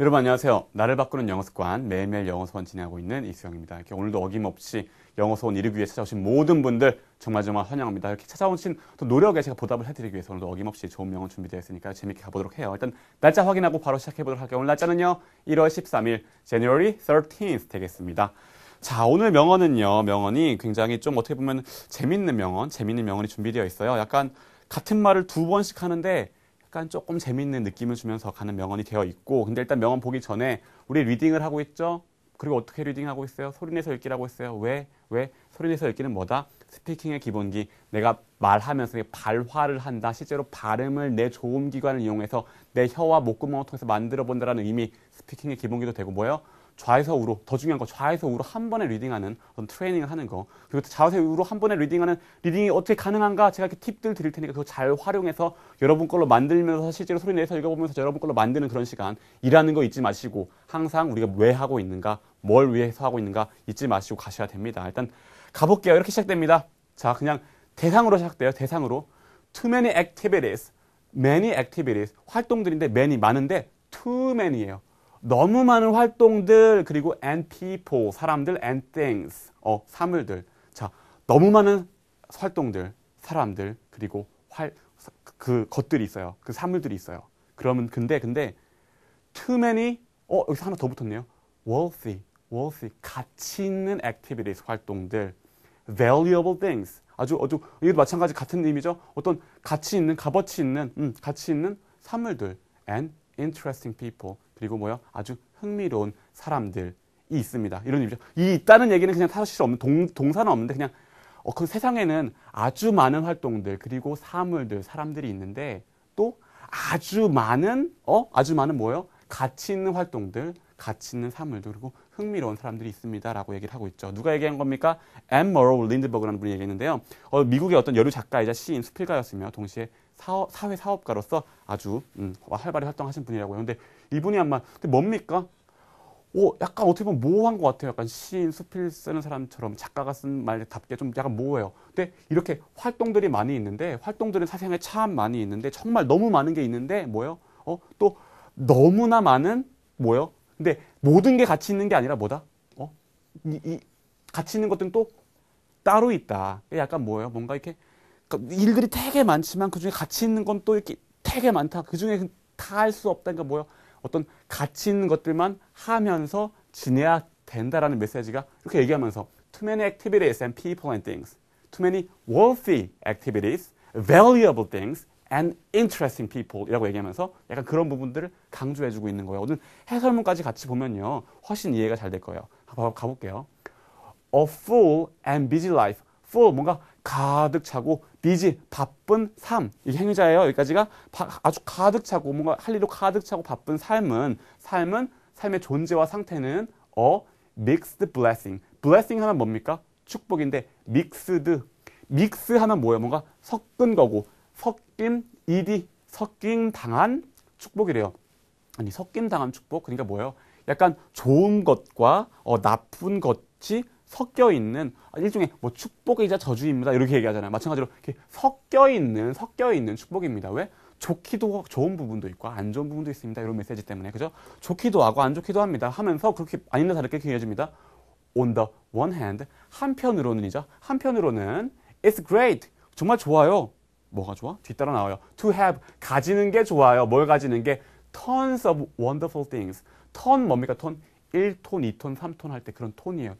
여러분 안녕하세요. 나를 바꾸는 영어 습관 매일매일 영어 소원 진행하고 있는 이수영입니다. 이렇게 오늘도 어김없이 영어 소원 이루기 위해 찾아오신 모든 분들 정말 정말 환영합니다. 이렇게 찾아오신 또 노력에 제가 보답을 해드리기 위해서 오늘도 어김없이 좋은 명언 준비되어 있으니까 재밌게 가보도록 해요. 일단 날짜 확인하고 바로 시작해보도록 할게요. 오늘 날짜는요. 1월 13일 January 13th 되겠습니다. 자, 오늘 명언은요. 명언이 굉장히 좀 어떻게 보면 재밌는 명언, 재밌는 명언이 준비되어 있어요. 약간 같은 말을 두 번씩 하는데 약간 조금 재밌는 느낌을 주면서 가는 명언이 되어 있고 근데 일단 명언 보기 전에 우리 리딩을 하고 있죠. 그리고 어떻게 리딩하고 있어요? 소리내서 읽기라고 했어요. 왜? 왜? 소리내서 읽기는 뭐다? 스피킹의 기본기. 내가 말하면서 발화를 한다. 실제로 발음을 내 조음기관을 이용해서 내 혀와 목구멍을 통해서 만들어 본다라는 의미 스피킹의 기본기도 되고 뭐예요? 좌에서 우로 더 중요한 거 좌에서 우로 한 번에 리딩하는 어떤 트레이닝을 하는 거 그리고 좌에서 우로 한 번에 리딩하는 리딩이 어떻게 가능한가 제가 이렇게 팁들 드릴 테니까 그거 잘 활용해서 여러분 걸로 만들면서 실제로 소리 내서 읽어보면서 여러분 걸로 만드는 그런 시간 일하는 거 잊지 마시고 항상 우리가 왜 하고 있는가 뭘 위해서 하고 있는가 잊지 마시고 가셔야 됩니다 일단 가볼게요 이렇게 시작됩니다 자 그냥 대상으로 시작돼요 대상으로 too many activities many activities 활동들인데 many 많은데 too many예요 너무 많은 활동들 그리고 and people 사람들 and things 어 사물들 자 너무 많은 활동들 사람들 그리고 활 그 것들이 있어요 그 사물들이 있어요 그러면 근데 근데 too many 어 여기서 하나 더 붙었네요 wealthy wealthy 가치 있는 activities 활동들 valuable things 아주 아주 이것도 마찬가지 같은 의미죠 어떤 가치 있는 값어치 있는 음, 가치 있는 사물들 and interesting people 그리고 뭐요? 아주 흥미로운 사람들이 있습니다. 이런 얘기죠. 이 있다는 얘기는 그냥 사실 없는 동, 동사는 없는데 그냥 어, 그 세상에는 아주 많은 활동들 그리고 사물들 사람들이 있는데 또 아주 많은 어 아주 많은 뭐요? 가치 있는 활동들 가치 있는 사물도 그리고 흥미로운 사람들이 있습니다라고 얘기를 하고 있죠. 누가 얘기한 겁니까? 앤 머로 린드버그라는 분이 얘기했는데요. 어, 미국의 어떤 여류 작가이자 시인 수필가였으며 동시에 사업, 사회 사업가로서 아주 음, 활발히 활동하신 분이라고요. 근데 이분이 아마 근데 뭡니까? 오, 약간 어떻게 보면 모호한 것 같아요. 약간 시인, 수필 쓰는 사람처럼 작가가 쓴 말답게 좀 약간 모호해요. 근데 이렇게 활동들이 많이 있는데 활동들은 사생활참 많이 있는데 정말 너무 많은 게 있는데 뭐요? 어, 또 너무나 많은 뭐요? 근데 모든 게 가치 있는 게 아니라 뭐다? 어? 이, 이 가치 있는 것들은 또 따로 있다. 약간 뭐예요? 뭔가 이렇게 그러니까 일들이 되게 많지만 그 중에 가치 있는 건 또 이렇게 되게 많다. 그 중에 다 할 수 없다. 그러니까 뭐예요? 어떤 가치 있는 것들만 하면서 지내야 된다라는 메시지가 이렇게 얘기하면서 too many activities and people and things, too many worthy activities, valuable things, and interesting people이라고 얘기하면서 약간 그런 부분들을 강조해주고 있는 거예요. 오늘 해설문까지 같이 보면요, 훨씬 이해가 잘 될 거예요. 한번 가볼게요. A full and busy life. Full 뭔가 가득 차고 busy 바쁜 삶. 이게 행위자예요. 여기까지가 아주 가득 차고 뭔가 할 일로 가득 차고 바쁜 삶은 삶은 삶의 존재와 상태는 a mixed blessing. blessing 하면 뭡니까? 축복인데 mixed. 믹스 하면 뭐예요? 뭔가 섞은 거고 섞임 이디 섞임 당한 축복이래요. 아니 섞임 당한 축복 그러니까 뭐예요? 약간 좋은 것과 어, 나쁜 것이 섞여 있는 아, 일종의 뭐 축복이자 저주입니다. 이렇게 얘기하잖아요. 마찬가지로 이렇게 섞여 있는 섞여 있는 축복입니다. 왜? 좋기도 좋은 부분도 있고 안 좋은 부분도 있습니다. 이런 메시지 때문에 그죠? 좋기도 하고 안 좋기도 합니다. 하면서 그렇게 아니나 다르게 얘기해줍니다. On the one hand 한편으로는이죠. 한편으로는 it's great 정말 좋아요. 뭐가 좋아? 뒤따라 나와요. To have 가지는 게 좋아요. 뭘 가지는 게 tons of wonderful things. 턴 뭡니까? 톤 1톤, 2톤, 3톤 할 때 그런 톤이에요.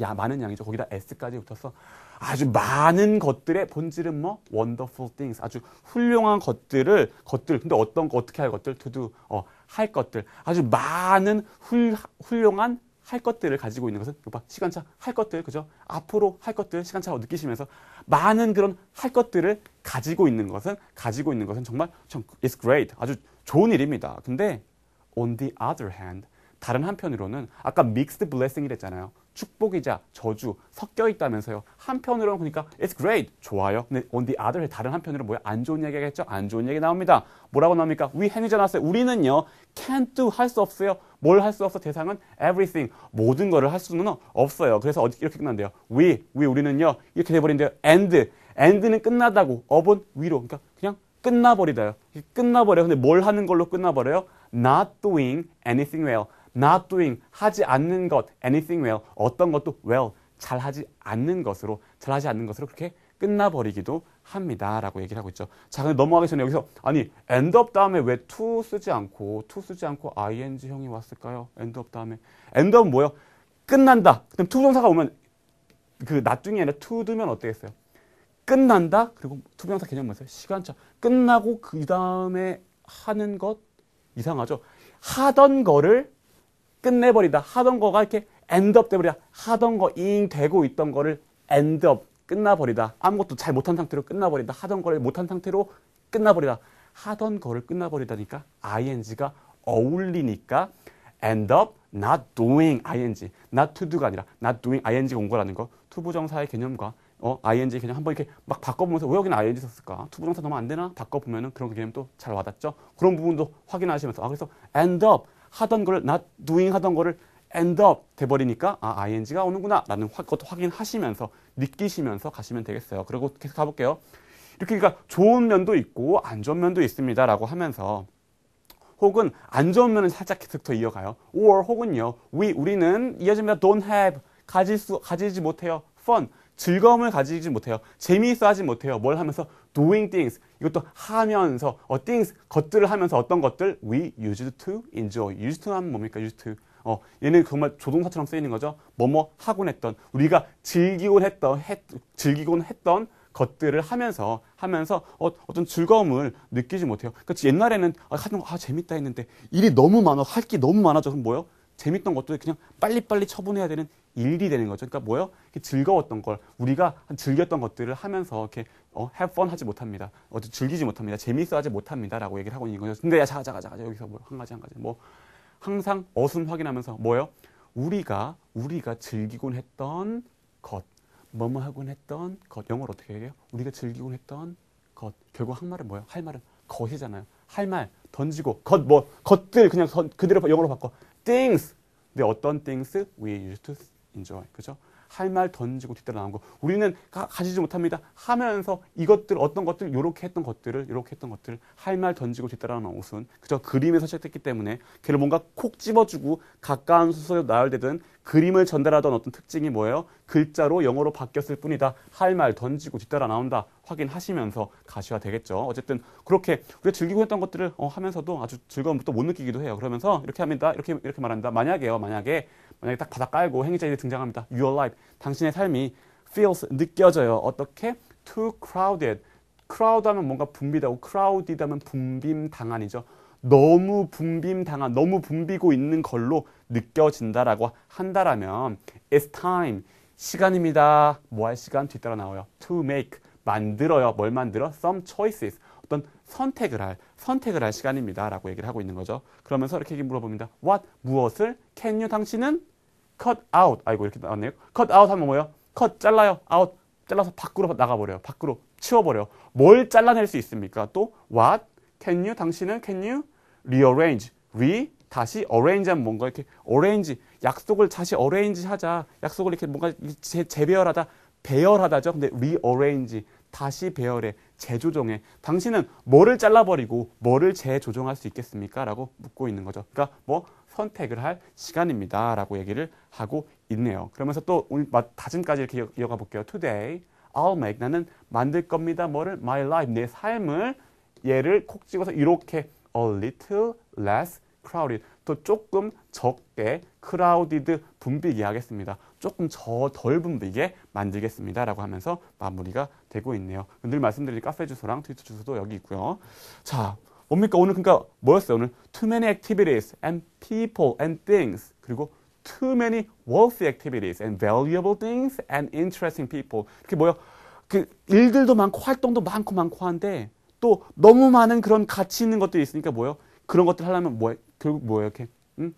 야, 많은 양이죠. 거기다 s까지 붙어서 아주 많은 것들의 본질은 뭐 wonderful things. 아주 훌륭한 것들을 것들. 근데 어떤 거 어떻게 할 것들? to do 어, 할 것들. 아주 많은 훌, 훌륭한 할 것들을 가지고 있는 것은 요파 시간차 할 것들 그죠? 앞으로 할 것들 시간차로 느끼시면서 많은 그런 할 것들을 가지고 있는 것은 가지고 있는 것은 정말 참 it's great 아주 좋은 일입니다. 근데 on the other hand 다른 한편으로는 아까 mixed blessing이랬잖아요. 축복이자 저주 섞여 있다면서요. 한편으로는 그러니까 it's great 좋아요. 근데 on the other 다른 한편으로 뭐야 안 좋은 얘기가 했죠. 안 좋은 얘기 나옵니다. 뭐라고 나옵니까? we 행위자 나어요 우리는요 can't do 할 수 없어요. 뭘 할 수 없어 대상은 everything 모든 거를 할 수는 없어요. 그래서 어디 이렇게 끝난대요. we we 우리는요 이렇게 돼버린대요. a n d end는 끝나다고 어은 위로 그러니까 그냥 끝나버리다요. 끝나버려요. 근데 뭘 하는 걸로 끝나버려요? Not doing anything well. not doing 하지 않는 것 anything well 어떤 것도 well 잘하지 않는 것으로 잘하지 않는 것으로 그렇게 끝나버리기도 합니다라고 얘기를 하고 있죠. 자, 근데 넘어가기 전에 여기서 아니 end up 다음에 왜 to 쓰지 않고 to 쓰지 않고 ing형이 왔을까요? end up 다음에 end u p 뭐요 끝난다. 그럼 to 동사가 오면 그 나중에 아니라 to 두면 어떠겠어요 끝난다. 그리고 to 명사 개념 뭐였어요? 시간차. 끝나고 그 다음에 하는 것 이상하죠. 하던 거를 끝내버리다 하던 거가 이렇게 엔드업 돼버리다 하던 거잉 되고 있던 거를 엔드업 끝나버리다 아무것도 잘 못한 상태로 끝나버리다 하던 거를 못한 상태로 끝나버리다 하던 거를 끝나버리다니까 ing가 어울리니까 end up not doing ing not to do가 아니라 not doing ing가 온 거라는 거 투부정사의 개념과 어, ing 개념 한번 이렇게 막 바꿔보면서 왜 여기는 ing 썼을까? 투부정사 넣으면 안 되나? 바꿔보면은 그런 개념 도잘 와닿죠? 그런 부분도 확인하시면서. 아, 그래서 end up, 하던 걸 not doing 하던 거를 end up 돼버리니까 아 ing가 오는구나 라는 것도 확인하시면서 느끼시면서 가시면 되겠어요. 그리고 계속 가볼게요. 이렇게 그러니까 좋은 면도 있고 안 좋은 면도 있습니다 라고 하면서 혹은 안 좋은 면은 살짝 계속 더 이어가요. or 혹은요. we 우리는 이어집니다. don't have 가질 수 가지지 못해요. fun 즐거움을 가지지 못해요. 재미있어 하지 못해요. 뭘 하면서 doing things 이것도 하면서 어, things 것들을 하면서 어떤 것들 we used to enjoy used to는 뭡니까 used to 어, 얘는 정말 그 조동사처럼 쓰이는 거죠 뭐뭐 하곤 했던 우리가 즐기곤 했던 했, 즐기곤 했던 것들을 하면서 하면서 어, 떤 즐거움을 느끼지 못해요 그러니까 옛날에는 아, 하던 아 재밌다 했는데 일이 너무 많아 할 게 너무 많아져 그럼 뭐요 재밌던 것들 그냥 빨리빨리 처분해야 되는 일이 되는 거죠. 그러니까 뭐요? 즐거웠던 걸 우리가 즐겼던 것들을 하면서 이렇게 어, have fun 하지 못합니다. 어, 즐기지 못합니다. 재미있어 하지 못합니다라고 얘기를 하고 있는 거죠. 근데 야, 자, 자, 자, 자, 여기서 뭐한 가지 한 가지 뭐 항상 어순 확인하면서 뭐요? 우리가 우리가 즐기곤 했던 것, 뭐 뭐 하곤 했던 것, 영어로 어떻게 얘기해요? 우리가 즐기곤 했던 것. 결국 한 말은 뭐예요? 할 말은 것이잖아요. 할 말 던지고 것 뭐 것들 그냥 선, 그대로 영어로 바꿔 things. 근데 어떤 things we used to e n 그죠? 할 말 던지고 뒤따라 나온 거. 우리는 가지지 못합니다. 하면서 이것들, 어떤 것들, 요렇게 했던 것들을, 요렇게 했던 것들을 할 말 던지고 뒤따라 나온 것은 그죠? 그림에 서 선택됐기 때문에 걔를 뭔가 콕 집어주고 가까운 순서로 나열되든 그림을 전달하던 어떤 특징이 뭐예요? 글자로 영어로 바뀌었을 뿐이다. 할 말 던지고 뒤따라 나온다. 확인하시면서 가셔야 되겠죠. 어쨌든 그렇게 우리가 즐기고 했던 것들을 어, 하면서도 아주 즐거움을또 못 느끼기도 해요. 그러면서 이렇게 합니다. 이렇게 이렇게 말합니다. 만약에요. 만약에 만약에 딱 바닥 깔고 행위자들이 등장합니다. Your life. 당신의 삶이 feels 느껴져요. 어떻게? Too crowded. crowd 하면 뭔가 붐비다고 crowded 하면 붐빔 당한이죠. 너무 붐빔당한, 너무 붐비고 있는 걸로 느껴진다라고 한다라면 It's time, 시간입니다. 뭐 할 시간 뒤따라 나와요. To make, 만들어요. 뭘 만들어? Some choices, 어떤 선택을 할, 선택을 할 시간입니다. 라고 얘기를 하고 있는 거죠. 그러면서 이렇게 물어봅니다. What, 무엇을? Can you, 당신은? Cut out, 아이고 이렇게 나왔네요. Cut out 하면 뭐예요? Cut, 잘라요. Out, 잘라서 밖으로 나가버려요. 밖으로 치워버려요. 뭘 잘라낼 수 있습니까? 또 what, Can you? 당신은 can you? Rearrange. Re 다시 arrange하면 뭔가 이렇게 arrange 약속을 다시 arrange하자. 약속을 이렇게 뭔가 재, 재배열하다. 배열하다죠. 근데 rearrange 다시 배열해 재조정해. 당신은 뭐를 잘라버리고 뭐를 재조정할 수 있겠습니까? 라고 묻고 있는 거죠. 그러니까 뭐 선택을 할 시간입니다. 라고 얘기를 하고 있네요. 그러면서 또 오늘 다짐까지 이렇게 이어가 볼게요. Today, I'll make. 나는 만들 겁니다. 뭐를? My life. 내 삶을 얘를 콕 찍어서 이렇게 a little less crowded 또 조금 적게 crowded 분비게 하겠습니다. 조금 저덜 분비게 만들겠습니다. 라고 하면서 마무리가 되고 있네요. 늘 말씀드린 카페 주소랑 트위터 주소도 여기 있고요. 자, 뭡니까? 오늘 그러니까 뭐였어요? 오늘 too many activities and people and things 그리고 too many wealthy activities and valuable things and interesting people 이렇게 뭐요? 그 일들도 많고 활동도 많고 많고 한데 또 너무 많은 그런 가치 있는 것들이 있으니까 뭐예요? 그런 것들 하려면 뭐 결국 뭐예요? 이렇게 응?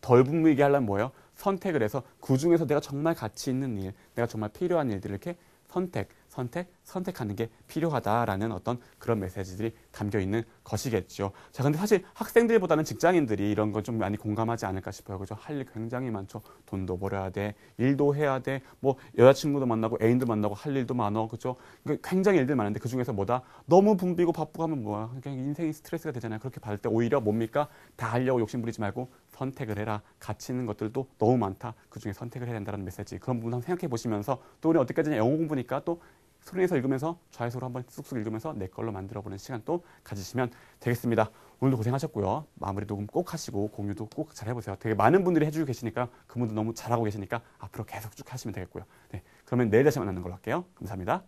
덜분위게 하려면 뭐예요? 선택을 해서 그 중에서 내가 정말 가치 있는 일, 내가 정말 필요한 일들을 이렇게 선택, 선택, 선택하는 게 필요하다라는 어떤 그런 메시지들이 담겨 있는 것이겠죠. 자, 근데 사실 학생들보다는 직장인들이 이런 건좀 많이 공감하지 않을까 싶어요. 그죠? 할 일 굉장히 많죠. 돈도 벌어야 돼, 일도 해야 돼, 뭐 여자친구도 만나고 애인도 만나고 할 일도 많어, 그죠? 그러니까 굉장히 일들 많은데 그 중에서 뭐다 너무 붐비고 바쁘고 하면 뭐야? 그냥 그러니까 인생이 스트레스가 되잖아요. 그렇게 받을 때 오히려 뭡니까? 다 하려고 욕심부리지 말고 선택을 해라. 가치 있는 것들도 너무 많다. 그 중에 선택을 해야 된다는 메시지. 그런 부분 한번 생각해 보시면서 또 우리 어디까지냐 영어 공부니까 또 소리내서 읽으면서 좌회소로 한번 쑥쑥 읽으면서 내 걸로 만들어보는 시간 도 가지시면 되겠습니다. 오늘도 고생하셨고요. 마무리 녹음 꼭 하시고 공유도 꼭 잘 해보세요. 되게 많은 분들이 해주고 계시니까 그분도 너무 잘하고 계시니까 앞으로 계속 쭉 하시면 되겠고요. 네, 그러면 내일 다시 만나는 걸로 할게요. 감사합니다.